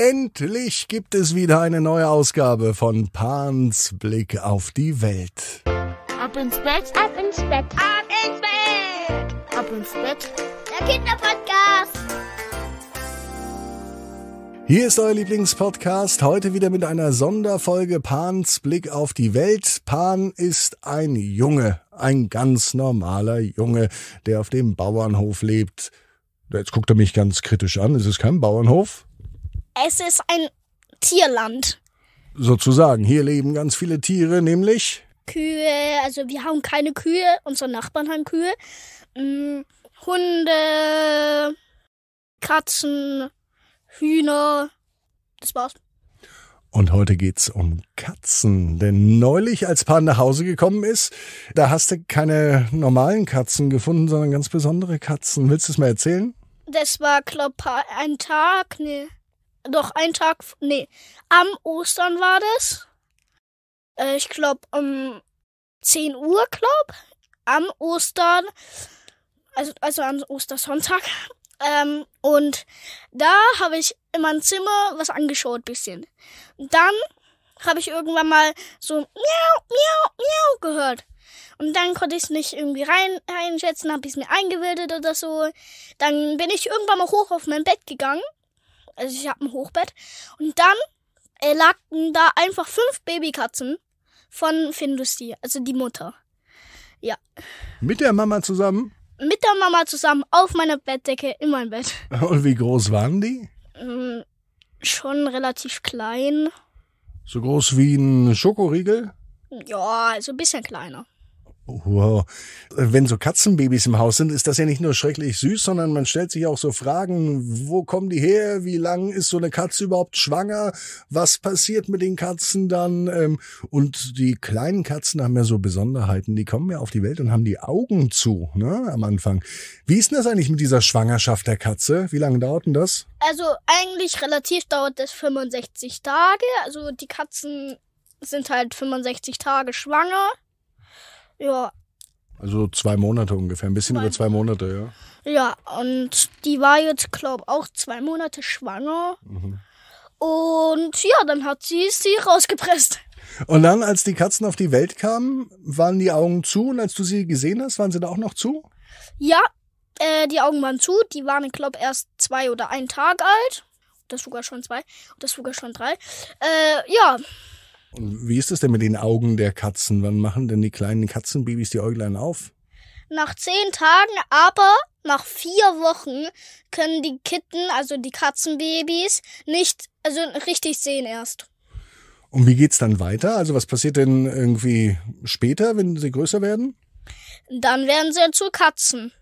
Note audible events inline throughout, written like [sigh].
Endlich gibt es wieder eine neue Ausgabe von Pans Blick auf die Welt. Ab ins Bett, ab ins Bett, ab ins Bett, ab ins Bett. Der Kinderpodcast. Hier ist euer Lieblingspodcast. Heute wieder mit einer Sonderfolge Pans Blick auf die Welt. Pan ist ein Junge, ein ganz normaler Junge, der auf dem Bauernhof lebt. Jetzt guckt er mich ganz kritisch an. Es ist kein Bauernhof. Es ist ein Tierland. Sozusagen, hier leben ganz viele Tiere, nämlich Kühe, also wir haben keine Kühe, unsere Nachbarn haben Kühe, hm, Hunde, Katzen, Hühner, das war's. Und heute geht's um Katzen. Denn neulich, als Pan nach Hause gekommen ist, da hast du keine normalen Katzen gefunden, sondern ganz besondere Katzen. Willst du es mal erzählen? Das war, glaub, ein Tag, ne, doch ein Tag, nee, am Ostern war das. Äh, ich glaube um 10 Uhr, glaub. Am Ostern, also, also am Ostersonntag. Ähm, und da habe ich in meinem Zimmer was angeschaut, bisschen. dann habe ich irgendwann mal so miau, miau, miau gehört. Und dann konnte ich es nicht irgendwie rein, einschätzen, habe ich es mir eingebildet oder so. Dann bin ich irgendwann mal hoch auf mein Bett gegangen also ich habe ein Hochbett. Und dann äh, lagten da einfach fünf Babykatzen von Findusti, also die Mutter. Ja. Mit der Mama zusammen? Mit der Mama zusammen auf meiner Bettdecke in meinem Bett. [laughs] Und wie groß waren die? Hm, schon relativ klein. So groß wie ein Schokoriegel? Ja, also ein bisschen kleiner. Wow. Wenn so Katzenbabys im Haus sind, ist das ja nicht nur schrecklich süß, sondern man stellt sich auch so Fragen, wo kommen die her, wie lang ist so eine Katze überhaupt schwanger, was passiert mit den Katzen dann? Ähm, und die kleinen Katzen haben ja so Besonderheiten, die kommen ja auf die Welt und haben die Augen zu, ne, am Anfang. Wie ist denn das eigentlich mit dieser Schwangerschaft der Katze? Wie lange dauert denn das? Also eigentlich relativ dauert das 65 Tage, also die Katzen sind halt 65 Tage schwanger. Ja. Also zwei Monate ungefähr, ein bisschen zwei über zwei Monate, ja. Ja, und die war jetzt, glaube ich, auch zwei Monate schwanger. Mhm. Und ja, dann hat sie sie rausgepresst. Und dann, als die Katzen auf die Welt kamen, waren die Augen zu und als du sie gesehen hast, waren sie da auch noch zu? Ja, äh, die Augen waren zu. Die waren, glaube ich, erst zwei oder einen Tag alt. Das sogar schon zwei. Das sogar schon drei. Äh, ja. Und wie ist es denn mit den Augen der Katzen? Wann machen denn die kleinen Katzenbabys die Äuglein auf? Nach zehn Tagen, aber nach vier Wochen können die Kitten, also die Katzenbabys, nicht, also richtig sehen erst. Und wie geht's dann weiter? Also was passiert denn irgendwie später, wenn sie größer werden? Dann werden sie zu Katzen.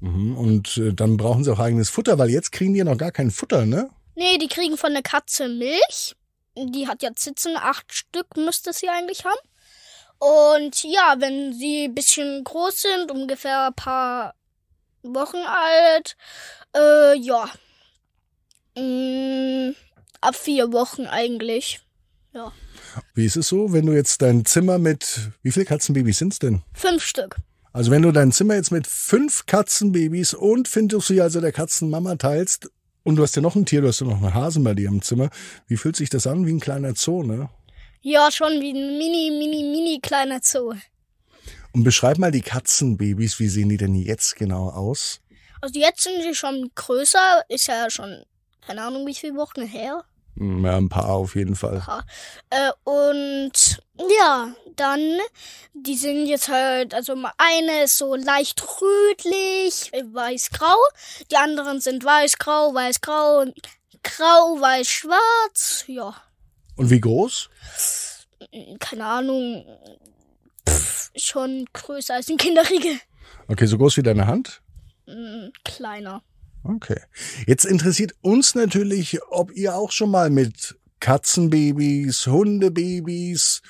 Mhm, und äh, dann brauchen sie auch eigenes Futter, weil jetzt kriegen die ja noch gar kein Futter, ne? Nee, die kriegen von der Katze Milch die hat ja Zitzen, acht Stück müsste sie eigentlich haben. Und ja, wenn sie ein bisschen groß sind, ungefähr ein paar Wochen alt, äh, ja. Mm, ab vier Wochen eigentlich. Ja. Wie ist es so, wenn du jetzt dein Zimmer mit, wie viele Katzenbabys sind es denn? Fünf Stück. Also wenn du dein Zimmer jetzt mit fünf Katzenbabys und sie also der Katzenmama teilst, und du hast ja noch ein Tier, du hast ja noch einen Hasen bei dir im Zimmer. Wie fühlt sich das an? Wie ein kleiner Zoo, ne? Ja, schon wie ein mini, mini, mini kleiner Zoo. Und beschreib mal die Katzenbabys, wie sehen die denn jetzt genau aus? Also jetzt sind sie schon größer, ist ja schon keine Ahnung wie viele Wochen her. Ja, ein paar auf jeden Fall. Äh, und ja, dann, die sind jetzt halt, also eine ist so leicht rötlich, weiß-grau, die anderen sind weiß-grau, weiß-grau, grau, weiß-schwarz, ja. Und wie groß? Keine Ahnung, pff, schon größer als ein Kinderriegel. Okay, so groß wie deine Hand? Mm, kleiner. Okay. Jetzt interessiert uns natürlich, ob ihr auch schon mal mit Katzenbabys, Hundebabys,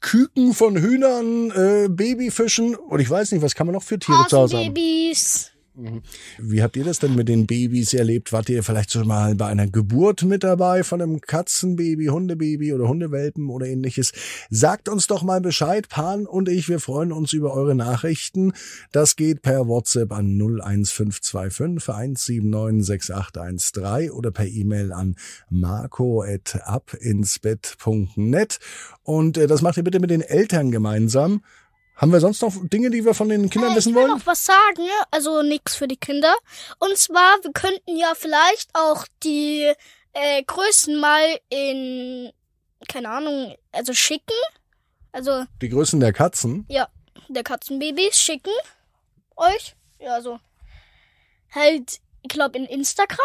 Küken von Hühnern, äh, Babyfischen und ich weiß nicht, was kann man noch für Tiere zu Hause haben? Hasenbabys. Mhm. Wie habt ihr das denn mit den Babys erlebt? Wart ihr vielleicht so mal bei einer Geburt mit dabei von einem Katzenbaby, Hundebaby oder Hundewelpen oder ähnliches? Sagt uns doch mal Bescheid. Pan und ich, wir freuen uns über eure Nachrichten. Das geht per WhatsApp an 01525 1796813 oder per E-Mail an marco.abinsbett.net. Und äh, das macht ihr bitte mit den Eltern gemeinsam. Haben wir sonst noch Dinge, die wir von den Kindern äh, wissen wollen? Ich will noch was sagen, ne? also nichts für die Kinder. Und zwar, wir könnten ja vielleicht auch die äh, Größen mal in, keine Ahnung, also schicken. Also. Die Größen der Katzen? Ja, der Katzenbabys schicken. Euch? Ja, so. Also halt, ich glaube, in Instagram.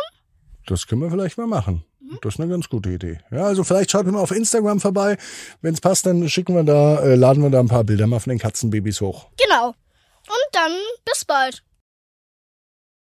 Das können wir vielleicht mal machen. Mhm. Das ist eine ganz gute Idee. Ja, also vielleicht schaut mal auf Instagram vorbei. Wenn es passt, dann schicken wir da, äh, laden wir da ein paar Bilder mal von den Katzenbabys hoch. Genau. Und dann bis bald.